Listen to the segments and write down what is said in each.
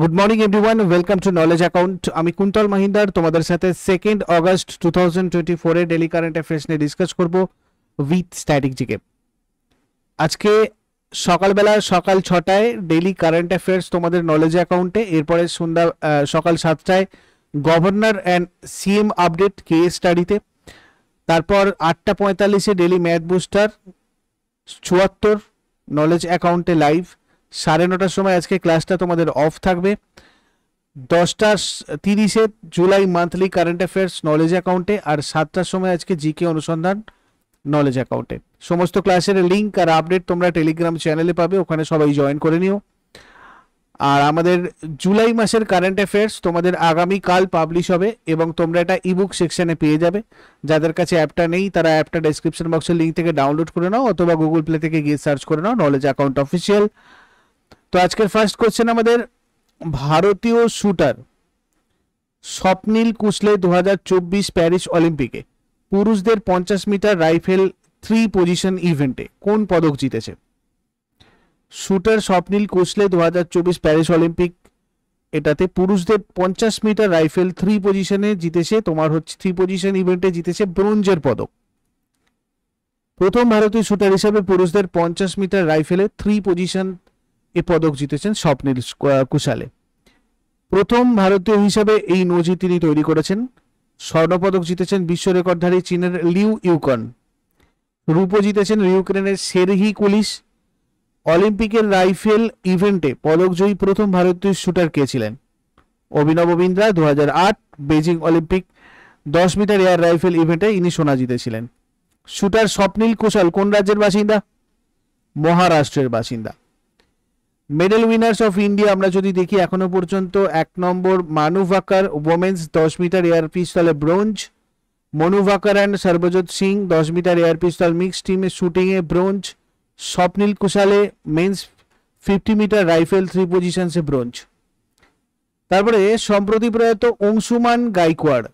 good morning everyone welcome to Knowledge Account আমি কুন্তল মাহিন্দার তোমাদের সাথে second August two thousand twenty ফোরে ডেলি কারেন্ট অ্যাফেয়ার্স নিয়ে ডিসকাস করব উইথ স্ট্যাটিক জিকে আজকে সকালবেলা সকাল ছটায় ডেলি কারেন্ট অ্যাফেয়ার্স তোমাদের নলেজ অ্যাকাউন্টে এরপরে সন্ধ্যা সকাল সাতটায় গভর্নর অ্যান্ড সিএম আপডেট কে স্টাডিতে তারপর আটটা পঁয়তাল্লিশে ডেলি ম্যাথ বুস্টার চুয়াত্তর নলেজ অ্যাকাউন্টে লাইভ সাড়ে নটার সময় আজকে ক্লাসটা তোমাদের অফ থাকবে দশটা তিরিশে জুলাই মান্থলি কারেন্ট অ্যাফেয়ার্স নলেজ অ্যাকাউন্টে আর সাতটার সময় আজকে জিকে অনুসন্ধান নলেজ অ্যাকাউন্টে সমস্ত ক্লাসের লিঙ্ক আর আপডেট তোমরা টেলিগ্রাম চ্যানেলে পাবে ওখানে সবাই জয়েন করে নিও আর আমাদের জুলাই মাসের কারেন্ট অ্যাফেয়ার্স তোমাদের আগামী কাল পাবলিশ হবে এবং তোমরা এটা ইবুক সেকশনে পেয়ে যাবে যাদের কাছে অ্যাপটা নেই তারা অ্যাপটা ডেসক্রিপশন বক্সের লিঙ্ক থেকে ডাউনলোড করে নাও অথবা গুগল প্লে থেকে গিয়ে সার্চ করে নাও নলেজ অ্যাকাউন্ট অফিসিয়াল তো আজকের ফার্স্ট কোশ্চেন আমাদের ভারতীয় শুটার স্বপ্নীল কুশলে দু প্যারিস অলিম্পিকে পুরুষদের পঞ্চাশ মিটার রাইফেল থ্রি পজিশন ইভেন্টে কোন পদক জিতেছে শুটার স্বপ্নীল কুশলে দু প্যারিস অলিম্পিক এটাতে পুরুষদের পঞ্চাশ মিটার রাইফেল থ্রি পজিশনে জিতেছে তোমার হচ্ছে থ্রি পজিশন ইভেন্টে জিতেছে ব্রোঞ্জের পদক প্রথম ভারতীয় শুটার হিসাবে পুরুষদের পঞ্চাশ মিটার রাইফেলে থ্রি পজিশন এ পদক জিতেছেন স্বপ্নিল কুশালে প্রথম ভারতীয় হিসাবে এই নজি তিনি তৈরি করেছেন স্বর্ণপদক জিতেছেন বিশ্ব রেকর্ডধারী চীনের লিউ ইউকন রূপো জিতেছেন ইউক্রেনের সেরহি কুলিশ অলিম্পিকের রাইফেল ইভেন্টে পদকজয়ী প্রথম ভারতীয় শুটার কে ছিলেন অভিনব বিন্দ্রা দু বেজিং অলিম্পিক দশ মিটার এয়ার রাইফেল ইভেন্টে ইনি সোনা জিতেছিলেন শুটার স্বপ্নিল কুশল কোন রাজ্যের বাসিন্দা মহারাষ্ট্রের বাসিন্দা মেডেল উইনার্স অফ ইন্ডিয়া আমরা যদি দেখি এখনো পর্যন্ত এক নম্বর মানু ভাকার ওমেন্স দশ মিটার এয়ার পিস্তলে ব্রোঞ্জ মনু ভাকার অ্যান্ড সর্বজৎ সিং দশ মিটার এয়ার পিস্তল মিক্সড টিমে শুটিংয়ে bronze Swapnil Kusale men's fifty meter rifle three পজিশনসে ব্রোঞ্জ তারপরে সম্প্রতি প্রয়াত অংশুমান গাইকোয়াড়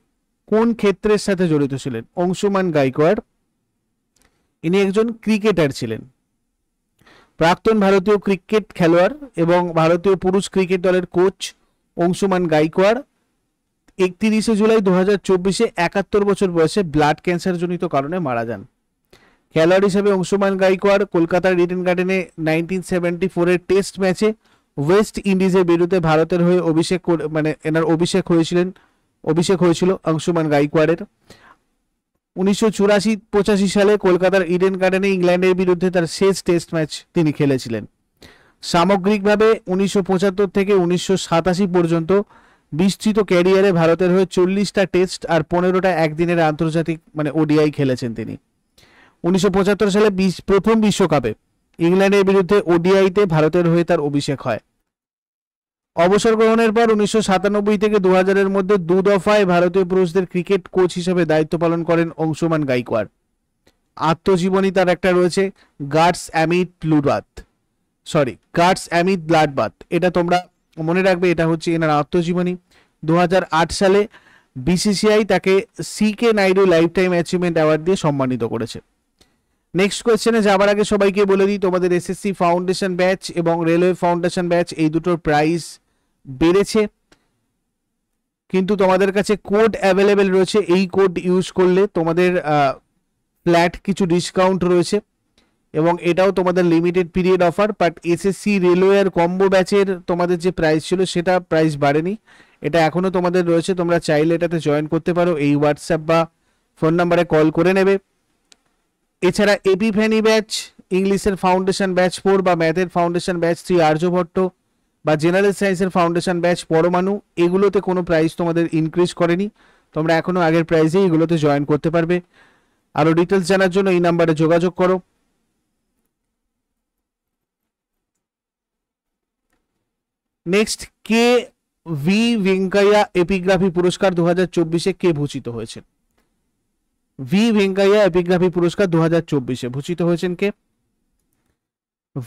কোন ক্ষেত্রের সাথে জড়িত ছিলেন অংশুমান গাইকোয়াড় ইনি একজন ক্রিকেটার ছিলেন প্রাক্তন ভারতীয় ক্রিকেট খেলোয়াড় এবং ভারতীয় পুরুষ ক্রিকেট দলের কোচ অংশুমান গাইকোয়াড় একত্রিশে জুলাই দু হাজার চব্বিশে একাত্তর বছর বয়সে ব্লাড ক্যান্সারজনিত কারণে মারা যান খেলোয়াড় হিসেবে অংশুমান গাইকোয়াড় কলকাতার ইডেন গার্ডেনে নাইনটিন সেভেন্টি ফোরের টেস্ট ম্যাচে ওয়েস্ট ইন্ডিজের বিরুদ্ধে ভারতের হয়ে অভিষেক মানে এনার অভিষেক হয়েছিলেন অভিষেক হয়েছিল অংশুমান গাইকোয়াড়ের উনিশশো চুরাশি পঁচাশি সালে কলকাতার ইডেন গার্ডেনে ইংল্যান্ডের বিরুদ্ধে তার শেষ টেস্ট ম্যাচ তিনি খেলেছিলেন সামগ্রিকভাবে উনিশশো থেকে উনিশশো পর্যন্ত বিস্তৃত ক্যারিয়ারে ভারতের হয়ে চল্লিশটা টেস্ট আর পনেরোটা একদিনের আন্তর্জাতিক মানে ওডিআই খেলেছেন তিনি উনিশশো সালে প্রথম বিশ্বকাপে ইংল্যান্ডের বিরুদ্ধে ওডিআইতে ভারতের হয়ে তার অভিষেক হয় অবসর গ্রহণের পর উনিশশো থেকে দু হাজারের মধ্যে দু দফায় ভারতীয় পুরুষদের ক্রিকেট কোচ হিসেবে দায়িত্ব পালন করেন অংশুমান গাইকোয়াড় আত্মজীবনী তার একটা রয়েছে Guts Amidst Bloodbath sorry Guts Amidst Bloodbath এটা তোমরা মনে রাখবে এটা হচ্ছে এনার আত্মজীবনী দু সালে বিসিসিআই তাকে C K Naidu lifetime achievement award দিয়ে সম্মানিত করেছে নেক্সট কোয়েশ্চেনে যাবার আগে সবাইকে বলে দিই তোমাদের এসএসসি ফাউন্ডেশন ব্যাচ এবং রেলওয়ে ফাউন্ডেশন ব্যাচ এই দুটোর প্রাইস বেড়েছে কিন্তু তোমাদের কাছে কোড অ্যাভেলেবেল রয়েছে এই কোড ইউজ করলে তোমাদের ফ্ল্যাট কিছু ডিসকাউন্ট রয়েছে এবং এটাও তোমাদের limited period offer but SSC রেলওয়ের কম্বো ব্যাচের তোমাদের যে প্রাইস ছিল সেটা প্রাইস বাড়েনি এটা এখনও তোমাদের রয়েছে তোমরা চাইলে এটাতে জয়েন করতে পারো এই হোয়াটসঅ্যাপ বা ফোন নাম্বারে কল করে নেবে এছাড়া এপি ফ্যানি ব্যাচ ইংলিশের ফাউন্ডেশন ব্যাচ ফোর বা ম্যাথের ফাউন্ডেশন ব্যাচ থ্রি আর্যভট্ট বা জেনারেল সায়েন্সের ফাউন্ডেশন ব্যাচ পরমাণু এগুলোতে কোনো প্রাইস তোমাদের ইনক্রিজ করেনি তোমরা এখনও আগের প্রাইসে এগুলোতে জয়েন করতে পারবে আরও ডিটেলস জানার জন্য এই নাম্বারে যোগাযোগ করো নেক্সট কে ভি ভেঙ্কাইয়া এপিগ্রাফি পুরস্কার দু হাজার চব্বিশে কে ভূষিত হয়েছেন ভি ভেঙ্কাইয়া এপিগ্রাফি পুরস্কার দু হাজার চব্বিশে ভূষিত হয়েছেন কে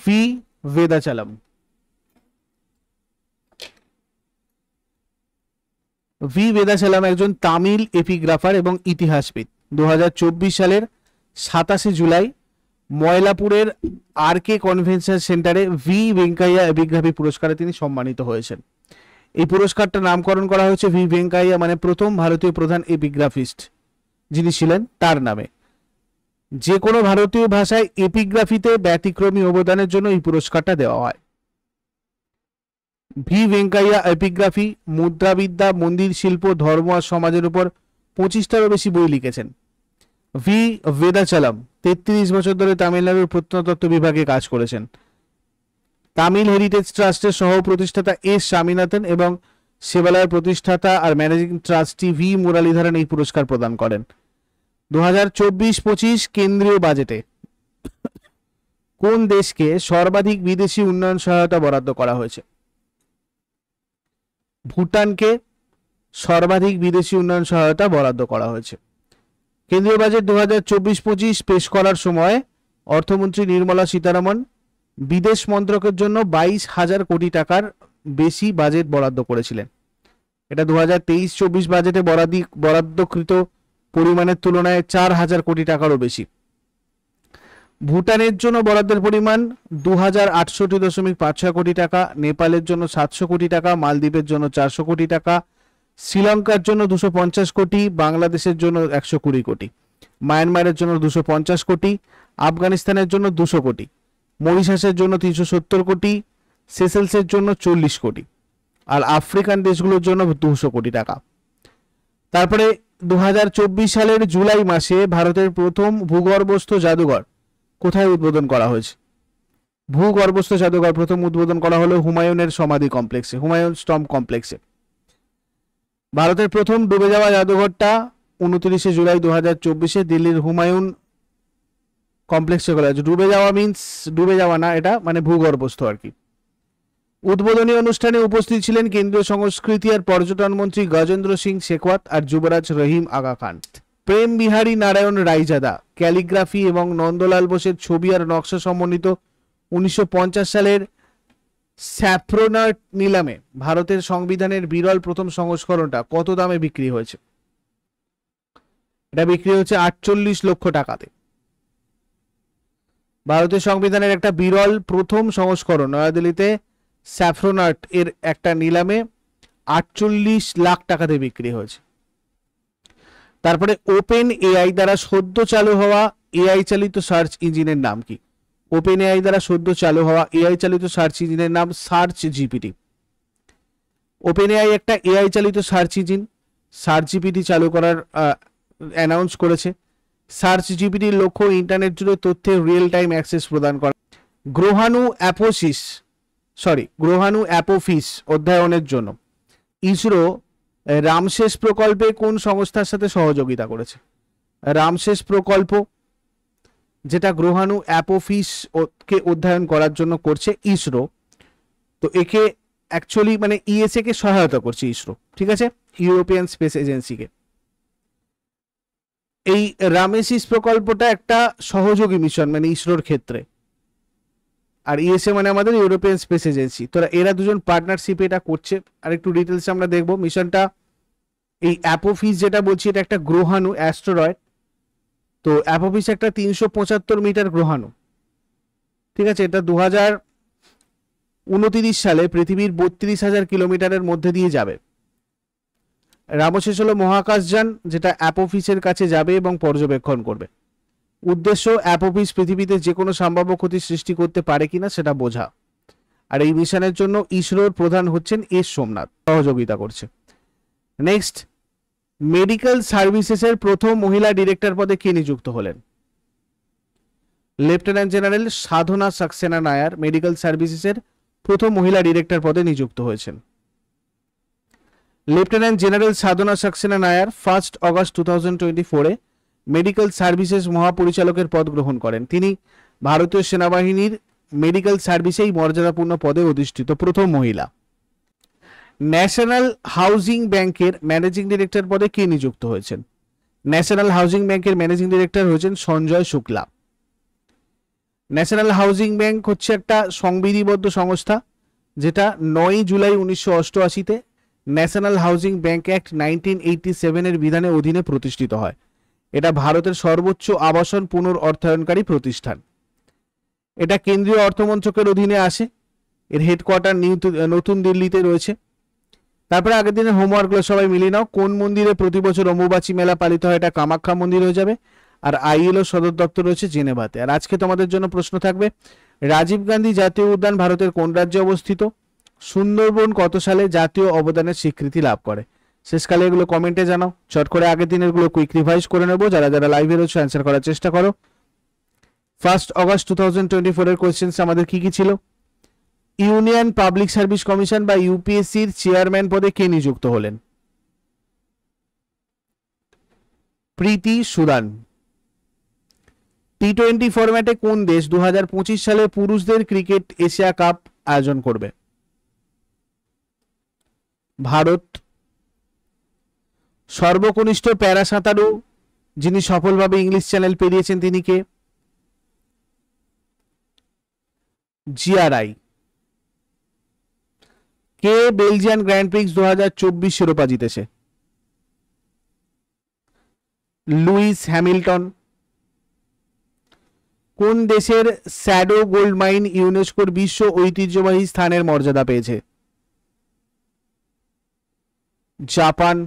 ভি বেদাচালাম ভি বেদাসালাম একজন তামিল এপিগ্রাফার এবং ইতিহাসবিদ দু সালের সাতাশে জুলাই ময়লাপুরের আর কে কনভেনশন সেন্টারে ভি ভেঙ্কাইয়া এপিগ্রাফি পুরস্কারে তিনি সম্মানিত হয়েছেন এই পুরস্কারটা নামকরণ করা হয়েছে ভি ভেঙ্কাইয়া মানে প্রথম ভারতীয় প্রধান এপিগ্রাফিস্ট যিনি ছিলেন তার নামে যে কোনো ভারতীয় ভাষায় এপিগ্রাফিতে ব্যতিক্রমী অবদানের জন্য এই পুরস্কারটা দেওয়া হয় ভি ভেঙ্কাইয়া এপিগ্রাফি মুদ্রাবিদ্যা মন্দির শিল্প ধর্ম আর সমাজের উপর পঁচিশটারও বেশি বই লিখেছেন ভি ভেদাচালাম তেত্রিশ বছর ধরে তামিলনাড়ুর প্রত্নতত্ত্ব বিভাগে কাজ করেছেন তামিল হেরিটেজ ট্রাস্টের সহ প্রতিষ্ঠাতা এস স্বামীনাথন এবং সেবালয়ের প্রতিষ্ঠাতা আর ম্যানেজিং ট্রাস্টি ভি মুরালীধরন এই পুরস্কার প্রদান করেন দু হাজার চব্বিশ পঁচিশ কেন্দ্রীয় বাজেটে কোন দেশকে সর্বাধিক বিদেশি উন্নয়ন সহায়তা বরাদ্দ করা হয়েছে ভুটানকে সর্বাধিক বিদেশি উন্নয়ন সহায়তা বরাদ্দ করা হয়েছে কেন্দ্রীয় বাজেট দু হাজার চব্বিশ পঁচিশ পেশ করার সময় অর্থমন্ত্রী নির্মলা সীতারামন বিদেশ মন্ত্রকের জন্য বাইশ হাজার কোটি টাকার বেশি বাজেট বরাদ্দ করেছিলেন এটা দু হাজার তেইশ চব্বিশ বাজেটে বরাদি বরাদ্দকৃত পরিমাণের তুলনায় চার হাজার কোটি টাকারও বেশি ভুটানের জন্য বরাদ্দের পরিমাণ দু হাজার আটষট্টি দশমিক পাঁচ ছয় কোটি টাকা নেপালের জন্য সাতশো কোটি টাকা মালদ্বীপের জন্য চারশো কোটি টাকা শ্রীলঙ্কার জন্য দুশো পঞ্চাশ কোটি বাংলাদেশের জন্য একশো কুড়ি কোটি মায়ানমারের জন্য দুশো পঞ্চাশ কোটি আফগানিস্তানের জন্য দুশো কোটি মরিশাসের জন্য তিনশো সত্তর কোটি সেসেলসের জন্য চল্লিশ কোটি আর আফ্রিকান দেশগুলোর জন্য দুশো কোটি টাকা তারপরে দু সালের জুলাই মাসে ভারতের প্রথম ভূগর্ভস্থ জাদুঘর কোথায় উদ্বোধন করা হয়েছে ভূগর্ভস্থ জাদুঘর প্রথম উদ্বোধন করা হলো হুমায়ুনের সমাধি কমপ্লেক্সে হুমায়ুন স্টম কমপ্লেক্সে ভারতের প্রথম ডুবে যাওয়া জাদুঘরটা উনত্রিশে জুলাই দু হাজার চব্বিশে দিল্লির হুমায়ুন কমপ্লেক্সে খোলা হয়েছে ডুবে যাওয়া মিনস ডুবে যাওয়া না এটা মানে ভূগর্ভস্থ আর কি উদ্বোধনী অনুষ্ঠানে উপস্থিত ছিলেন কেন্দ্রীয় সংস্কৃতি আর পর্যটন মন্ত্রী গজেন্দ্র সিং শেখওয়াত আর যুবরাজ রহিম আগা খান প্রেম বিহারী নারায়ণ রাইজাদা ক্যালিগ্রাফি এবং নন্দলাল বোসের ছবি আর নকশা সমন্বিত উনিশশো সালের স্যাফ্রোনার্ট নিলামে ভারতের সংবিধানের বিরল প্রথম সংস্করণটা কত দামে বিক্রি হয়েছে এটা বিক্রি হচ্ছে আটচল্লিশ লক্ষ টাকাতে ভারতের সংবিধানের একটা বিরল প্রথম সংস্করণ নয়াদিল্লিতে স্যাফ্রোনার্ট এর একটা নিলামে আটচল্লিশ লাখ টাকাতে বিক্রি হয়েছে তারপরে ওপেন এআই দ্বারা সদ্য চালু হওয়া এআই চালিত সার্চ ইঞ্জিনের নাম কি ওপেন এআই দ্বারা সদ্য চালু হওয়া এআই চালিত সার্চ ইঞ্জিনের নাম সার্চ জিপিটি ওপেন এআই একটা এআই চালিত সার্চ ইঞ্জিন সার্চ জিপিটি চালু করার অ্যানাউন্স করেছে সার্চ জিপিটির লক্ষ্য ইন্টারনেট জুড়ে তথ্যের রিয়েল টাইম অ্যাক্সেস প্রদান করা গ্রহাণু অ্যাপোসিস সরি গ্রহাণু অ্যাপোফিস অধ্যয়নের জন্য ইসরো রামশেষ প্রকল্পে কোন সংস্থার সাথে সহযোগিতা করেছে রামশেষ প্রকল্প যেটা গ্রহাণু অ্যাপোফিস কে অধ্যয়ন করার জন্য করছে ইসরো তো একে অ্যাকচুয়ালি মানে ইএসএ কে সহায়তা করছে ইসরো ঠিক আছে ইউরোপিয়ান স্পেস এজেন্সিকে এই রামেসিস প্রকল্পটা একটা সহযোগী মিশন মানে ইসরোর ক্ষেত্রে আর ইএসএ e মানে আমাদের ইউরোপিয়ান স্পেস এজেন্সি তো এরা দুজন পার্টনারশিপে এটা করছে আর একটু ডিটেলস আমরা দেখব মিশনটা এই অ্যাপোফিস যেটা বলছি এটা একটা গ্রহাণু অ্যাস্ট্রয়েড তো অ্যাপোফিস একটা তিনশো পঁচাত্তর মিটার গ্রহাণু ঠিক আছে এটা দু হাজার উনতিরিশ সালে পৃথিবীর বত্রিশ হাজার কিলোমিটারের মধ্যে দিয়ে যাবে রামশেষ হলো মহাকাশযান যেটা অ্যাপোফিসের কাছে যাবে এবং পর্যবেক্ষণ করবে উদ্দেশ্য অ্যাপোপিস পৃথিবীতে যে কোনো সম্ভাব্য ক্ষতি সৃষ্টি করতে পারে কিনা সেটা বোঝা আর এই মিশনের জন্য ইসরোর প্রধান হচ্ছেন এস সোমনাথ সহযোগিতা করছে নেক্সট মেডিকেল সার্ভিসেসের প্রথম মহিলা ডিরেক্টর পদে কে নিযুক্ত হলেন lieutenant general Sadhana Saxena Nair medical সার্ভিসেসের প্রথম মহিলা ডিরেক্টর পদে নিযুক্ত হয়েছেন lieutenant general Sadhana Saxena Nair first August two thousand twenty ফোরে মেডিকেল সার্ভিসেস মহাপরিচালকের পদ গ্রহণ করেন তিনি ভারতীয় সেনাবাহিনীর মেডিকেল সার্ভিসেই মর্যাদাপূর্ণ পদে অধিষ্ঠিত প্রথম মহিলা ন্যাশনাল হাউজিং ব্যাংকের ম্যানেজিং ডিরেক্টর পদে কে নিযুক্ত হয়েছেন ন্যাশনাল হাউজিং ব্যাংকের ম্যানেজিং ডিরেক্টর হয়েছেন Sanjay Shukla National Housing Bank হচ্ছে একটা সংবিধিবদ্ধ সংস্থা যেটা নয় জুলাই উনিশশো অষ্টআশিতে National Housing Bank Act nineteen eighty সেভেনের বিধানের অধীনে প্রতিষ্ঠিত হয় এটা ভারতের সর্বোচ্চ আবাসন পুনর অর্থায়নকারী প্রতিষ্ঠান এটা কেন্দ্রীয় অর্থমন্ত্রকের অধীনে আসে এর হেডকোয়ার্টার নিউ নতুন দিল্লিতে রয়েছে তারপরে আগের দিনের হোমওয়ার্কগুলো সবাই মিলিয়ে নাও কোন মন্দিরে প্রতি বছর অম্বুবাচী মেলা পালিত হয় এটা কামাখ্যা মন্দির হয়ে যাবে আর আইএলও সদর দপ্তর রয়েছে জেনেভাতে আর আজকে তোমাদের জন্য প্রশ্ন থাকবে রাজীব গান্ধী জাতীয় উদ্যান ভারতের কোন রাজ্যে অবস্থিত সুন্দরবন কত সালে জাতীয় অবদানের স্বীকৃতি লাভ করে শেষকালে এগুলো কমেন্টে জানাও চট করে আগের দিনেরগুলো কুইক রিভাইজ করে নেবো যারা যারা লাইভে রয়েছে অ্যান্সার করার চেষ্টা করো first August two thousand twenty এর কোয়েশ্চেন্স আমাদের কি কি ছিল ইউনিয়ন পাবলিক সার্ভিস কমিশন বা ইউপিএসসির চেয়ারম্যান পদে কে নিযুক্ত হলেন প্রীতি সুদান টি টোয়েন্টি ফরম্যাটে কোন দেশ দু সালে পুরুষদের ক্রিকেট এশিয়া কাপ আয়োজন করবে ভারত সর্বকনিষ্ঠ প্যারা সাঁতারু যিনি সফলভাবে ইংলিশ চ্যানেল পেরিয়েছেন তিনি কে জিআরআই কে বেলজিয়ান গ্র্যান্ড প্রিক্স দু হাজার চব্বিশ শিরোপা জিতেছে লুইস হ্যামিল্টন কোন দেশের স্যাডো গোল্ড মাইন ইউনেস্কোর বিশ্ব ঐতিহ্যবাহী স্থানের মর্যাদা পেয়েছে জাপান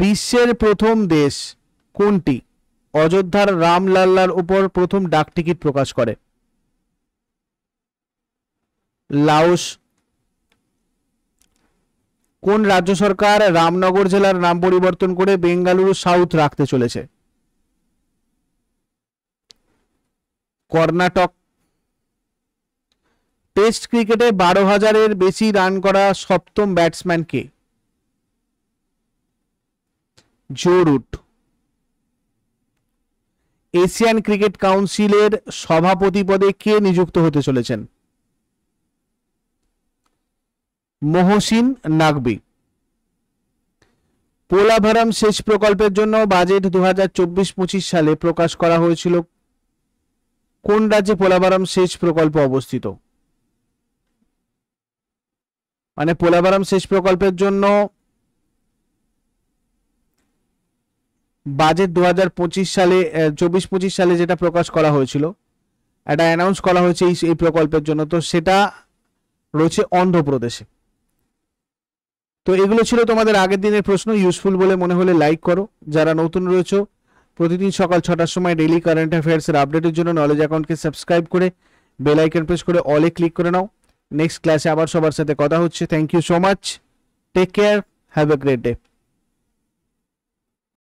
বিশ্বের প্রথম দেশ কোনটি অযোধ্যার রামলাল্লার উপর প্রথম ডাকটিকিট প্রকাশ করে লাউস কোন রাজ্য সরকার রামনগর জেলার নাম পরিবর্তন করে বেঙ্গালুরু সাউথ রাখতে চলেছে কর্ণাটক টেস্ট ক্রিকেটে বারো হাজারের বেশি রান করা সপ্তম ব্যাটসম্যান কে জো রুট এশিয়ান ক্রিকেট কাউন্সিলের সভাপতি পদে কে নিযুক্ত হতে চলেছেন মহসিন নাকবি পোলাভারাম সেচ প্রকল্পের জন্য বাজেট দু হাজার সালে প্রকাশ করা হয়েছিল কোন রাজ্যে পোলাভারাম সেচ প্রকল্প অবস্থিত মানে পোলাভারাম সেচ প্রকল্পের জন্য বাজেট দু সালে চব্বিশ পঁচিশ সালে যেটা প্রকাশ করা হয়েছিল এটা অ্যানাউন্স করা হয়েছে এই এই প্রকল্পের জন্য তো সেটা রয়েছে অন্ধ্রপ্রদেশে তো এগুলো ছিল তোমাদের আগের দিনের প্রশ্ন ইউজফুল বলে মনে হলে লাইক করো যারা নতুন রয়েছে প্রতিদিন সকাল ছটার সময় ডেলি কারেন্ট অ্যাফেয়ার্সের আপডেটের জন্য নলেজ অ্যাকাউন্টকে সাবস্ক্রাইব করে বেল আইকন প্রেস করে অলে ক্লিক করে নাও নেক্সট ক্লাসে আবার সবার সাথে কথা হচ্ছে thank you so much take care have a great day